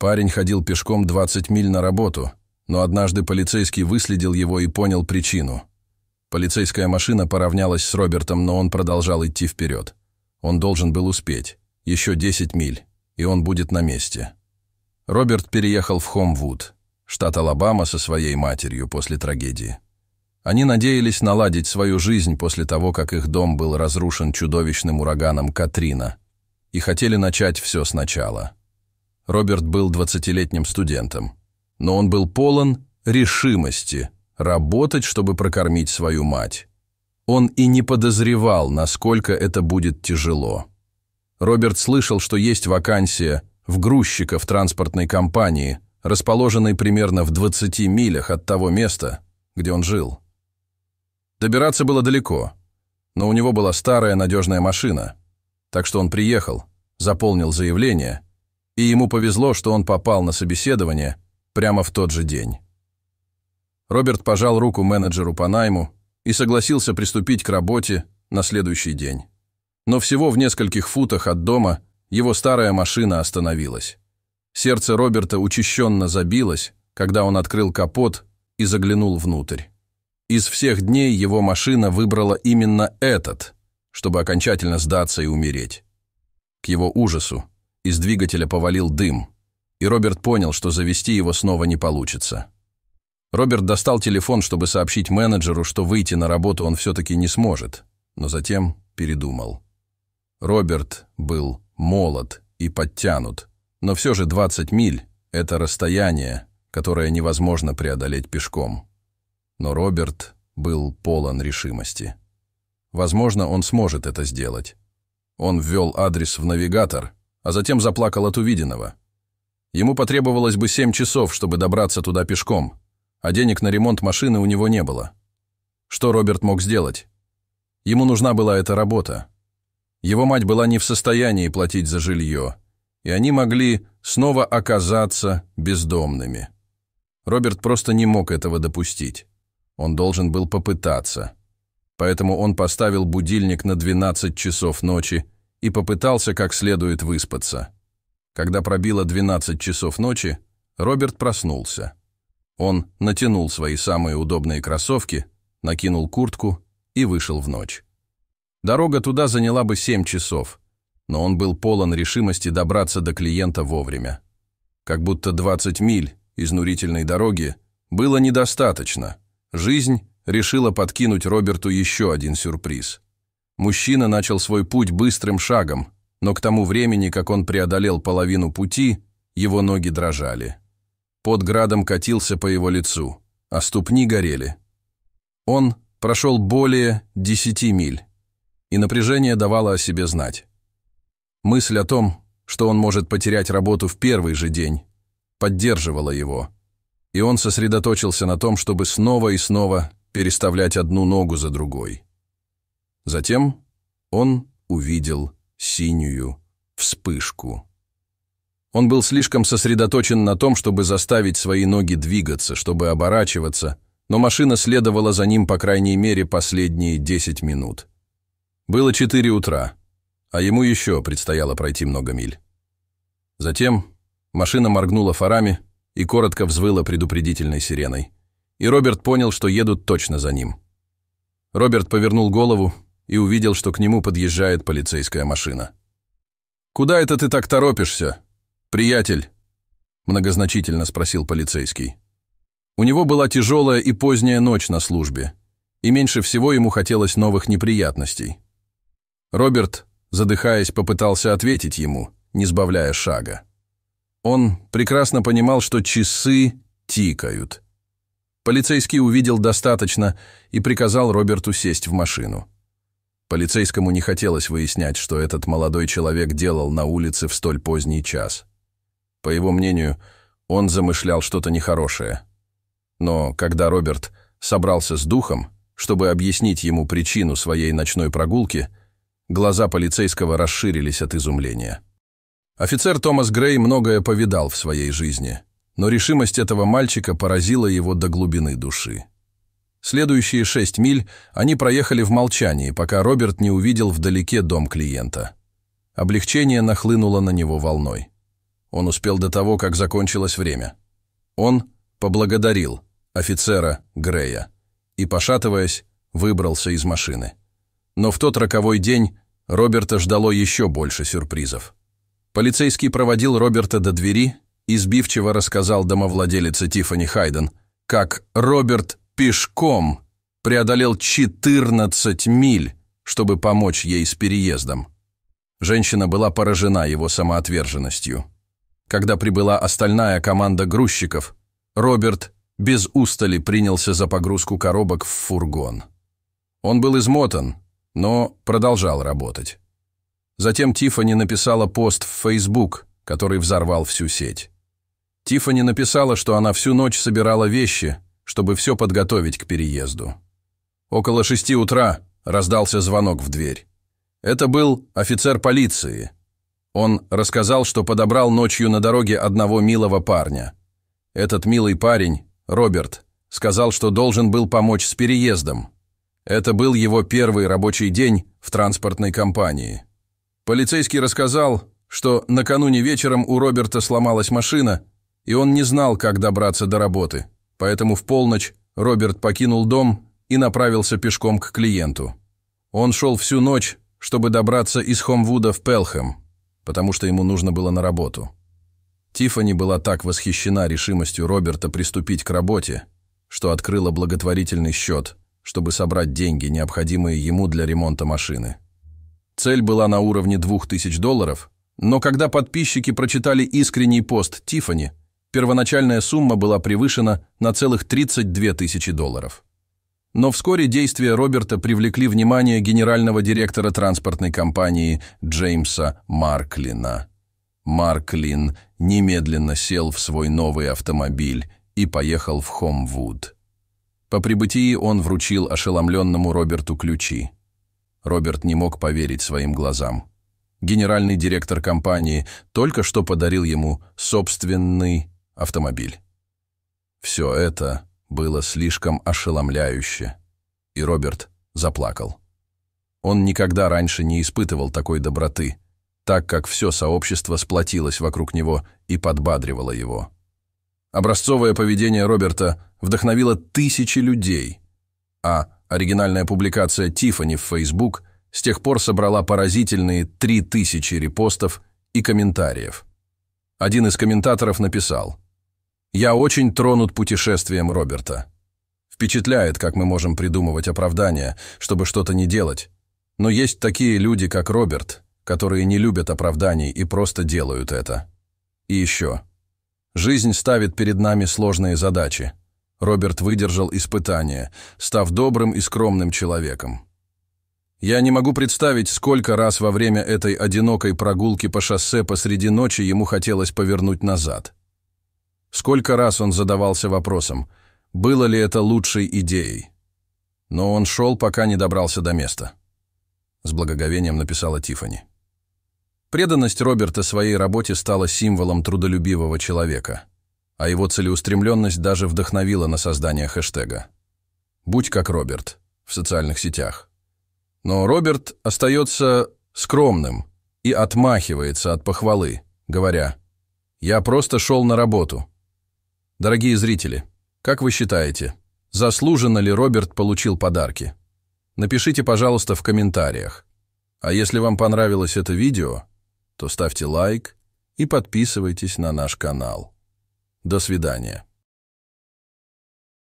Парень ходил пешком 20 миль на работу, но однажды полицейский выследил его и понял причину. Полицейская машина поравнялась с Робертом, но он продолжал идти вперед. Он должен был успеть. Еще 10 миль, и он будет на месте. Роберт переехал в Хомвуд, штат Алабама, со своей матерью после трагедии. Они надеялись наладить свою жизнь после того, как их дом был разрушен чудовищным ураганом Катрина, и хотели начать все сначала – Роберт был 20-летним студентом. Но он был полон решимости работать, чтобы прокормить свою мать. Он и не подозревал, насколько это будет тяжело. Роберт слышал, что есть вакансия в грузчика в транспортной компании, расположенной примерно в 20 милях от того места, где он жил. Добираться было далеко, но у него была старая надежная машина, так что он приехал, заполнил заявление – и ему повезло, что он попал на собеседование прямо в тот же день. Роберт пожал руку менеджеру по найму и согласился приступить к работе на следующий день. Но всего в нескольких футах от дома его старая машина остановилась. Сердце Роберта учащенно забилось, когда он открыл капот и заглянул внутрь. Из всех дней его машина выбрала именно этот, чтобы окончательно сдаться и умереть. К его ужасу из двигателя повалил дым, и Роберт понял, что завести его снова не получится. Роберт достал телефон, чтобы сообщить менеджеру, что выйти на работу он все-таки не сможет, но затем передумал. Роберт был молод и подтянут, но все же 20 миль – это расстояние, которое невозможно преодолеть пешком. Но Роберт был полон решимости. Возможно, он сможет это сделать. Он ввел адрес в навигатор – а затем заплакал от увиденного. Ему потребовалось бы семь часов, чтобы добраться туда пешком, а денег на ремонт машины у него не было. Что Роберт мог сделать? Ему нужна была эта работа. Его мать была не в состоянии платить за жилье, и они могли снова оказаться бездомными. Роберт просто не мог этого допустить. Он должен был попытаться. Поэтому он поставил будильник на 12 часов ночи и попытался как следует выспаться. Когда пробило 12 часов ночи, Роберт проснулся. Он натянул свои самые удобные кроссовки, накинул куртку и вышел в ночь. Дорога туда заняла бы 7 часов, но он был полон решимости добраться до клиента вовремя. Как будто 20 миль изнурительной дороги было недостаточно. Жизнь решила подкинуть Роберту еще один сюрприз – Мужчина начал свой путь быстрым шагом, но к тому времени, как он преодолел половину пути, его ноги дрожали. Под градом катился по его лицу, а ступни горели. Он прошел более десяти миль, и напряжение давало о себе знать. Мысль о том, что он может потерять работу в первый же день, поддерживала его, и он сосредоточился на том, чтобы снова и снова переставлять одну ногу за другой. Затем он увидел синюю вспышку. Он был слишком сосредоточен на том, чтобы заставить свои ноги двигаться, чтобы оборачиваться, но машина следовала за ним, по крайней мере, последние 10 минут. Было 4 утра, а ему еще предстояло пройти много миль. Затем машина моргнула фарами и коротко взвыла предупредительной сиреной. И Роберт понял, что едут точно за ним. Роберт повернул голову и увидел, что к нему подъезжает полицейская машина. «Куда это ты так торопишься, приятель?» многозначительно спросил полицейский. У него была тяжелая и поздняя ночь на службе, и меньше всего ему хотелось новых неприятностей. Роберт, задыхаясь, попытался ответить ему, не сбавляя шага. Он прекрасно понимал, что часы тикают. Полицейский увидел достаточно и приказал Роберту сесть в машину. Полицейскому не хотелось выяснять, что этот молодой человек делал на улице в столь поздний час. По его мнению, он замышлял что-то нехорошее. Но когда Роберт собрался с духом, чтобы объяснить ему причину своей ночной прогулки, глаза полицейского расширились от изумления. Офицер Томас Грей многое повидал в своей жизни, но решимость этого мальчика поразила его до глубины души. Следующие шесть миль они проехали в молчании, пока Роберт не увидел вдалеке дом клиента. Облегчение нахлынуло на него волной. Он успел до того, как закончилось время. Он поблагодарил офицера Грея и, пошатываясь, выбрался из машины. Но в тот роковой день Роберта ждало еще больше сюрпризов. Полицейский проводил Роберта до двери и сбивчиво рассказал домовладелице Тиффани Хайден, как Роберт пешком преодолел 14 миль, чтобы помочь ей с переездом. Женщина была поражена его самоотверженностью. Когда прибыла остальная команда грузчиков, Роберт без устали принялся за погрузку коробок в фургон. Он был измотан, но продолжал работать. Затем Тифани написала пост в Facebook, который взорвал всю сеть. Тифани написала, что она всю ночь собирала вещи, чтобы все подготовить к переезду. Около шести утра раздался звонок в дверь. Это был офицер полиции. Он рассказал, что подобрал ночью на дороге одного милого парня. Этот милый парень, Роберт, сказал, что должен был помочь с переездом. Это был его первый рабочий день в транспортной компании. Полицейский рассказал, что накануне вечером у Роберта сломалась машина, и он не знал, как добраться до работы – Поэтому в полночь Роберт покинул дом и направился пешком к клиенту. Он шел всю ночь, чтобы добраться из Хомвуда в Пелхэм, потому что ему нужно было на работу. Тифани была так восхищена решимостью Роберта приступить к работе, что открыла благотворительный счет, чтобы собрать деньги, необходимые ему для ремонта машины. Цель была на уровне 2000 долларов, но когда подписчики прочитали искренний пост Тифани, Первоначальная сумма была превышена на целых 32 тысячи долларов. Но вскоре действия Роберта привлекли внимание генерального директора транспортной компании Джеймса Марклина. Марклин немедленно сел в свой новый автомобиль и поехал в Хомвуд. По прибытии он вручил ошеломленному Роберту ключи. Роберт не мог поверить своим глазам. Генеральный директор компании только что подарил ему собственный автомобиль. Все это было слишком ошеломляюще, и Роберт заплакал. Он никогда раньше не испытывал такой доброты, так как все сообщество сплотилось вокруг него и подбадривало его. Образцовое поведение Роберта вдохновило тысячи людей, а оригинальная публикация Тифани в Facebook с тех пор собрала поразительные 3000 репостов и комментариев. Один из комментаторов написал – я очень тронут путешествием Роберта. Впечатляет, как мы можем придумывать оправдания, чтобы что-то не делать. Но есть такие люди, как Роберт, которые не любят оправданий и просто делают это. И еще. Жизнь ставит перед нами сложные задачи. Роберт выдержал испытание, став добрым и скромным человеком. Я не могу представить, сколько раз во время этой одинокой прогулки по шоссе посреди ночи ему хотелось повернуть назад – Сколько раз он задавался вопросом, было ли это лучшей идеей. Но он шел, пока не добрался до места. С благоговением написала Тифани. Преданность Роберта своей работе стала символом трудолюбивого человека, а его целеустремленность даже вдохновила на создание хэштега. «Будь как Роберт» в социальных сетях. Но Роберт остается скромным и отмахивается от похвалы, говоря «Я просто шел на работу», Дорогие зрители, как вы считаете, заслуженно ли Роберт получил подарки? Напишите, пожалуйста, в комментариях. А если вам понравилось это видео, то ставьте лайк и подписывайтесь на наш канал. До свидания.